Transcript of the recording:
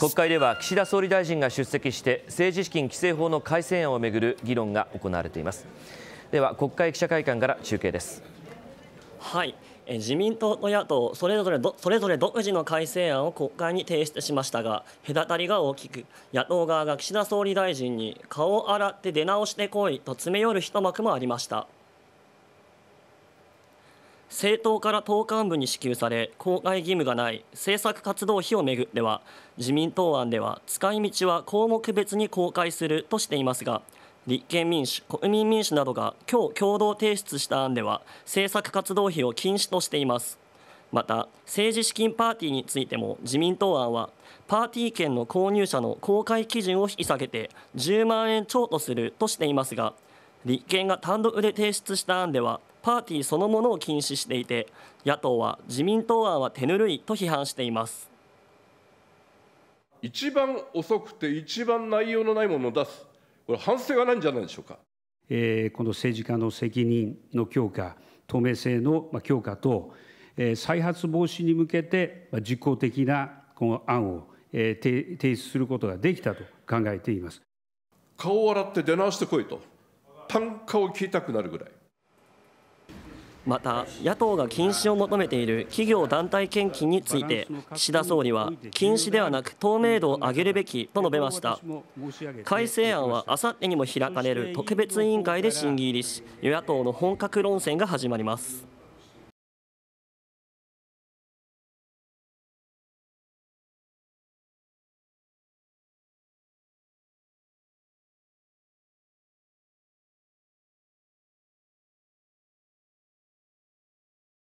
国会では岸田総理大臣が出席して政治資金規正法の改正案をめぐる議論が行われていますでは国会記者会館から中継ですはい自民党と野党それぞれそれぞれ独自の改正案を国会に提出しましたが隔たりが大きく野党側が岸田総理大臣に顔を洗って出直してこいと詰め寄る一幕もありました政党から党幹部に支給され公開義務がない政策活動費をめぐっては自民党案では使い道は項目別に公開するとしていますが立憲民主国民民主などが今日共同提出した案では政策活動費を禁止としていますまた政治資金パーティーについても自民党案はパーティー券の購入者の公開基準を引き下げて10万円超とするとしていますが立憲が単独で提出した案ではパーティーそのものを禁止していて野党は自民党案は手ぬるいと批判しています一番遅くて一番内容のないものを出すこれ反省がないんじゃないでしょうか、えー、この政治家の責任の強化透明性の強化と、えー、再発防止に向けて実効的なこの案を、えー、提出することができたと考えています顔を洗って出直してこいと単価を聞きたくなるぐらい。また野党が禁止を求めている企業団体献金について岸田総理は禁止ではなく透明度を上げるべきと述べました改正案はあさってにも開かれる特別委員会で審議入りし与野党の本格論戦が始まります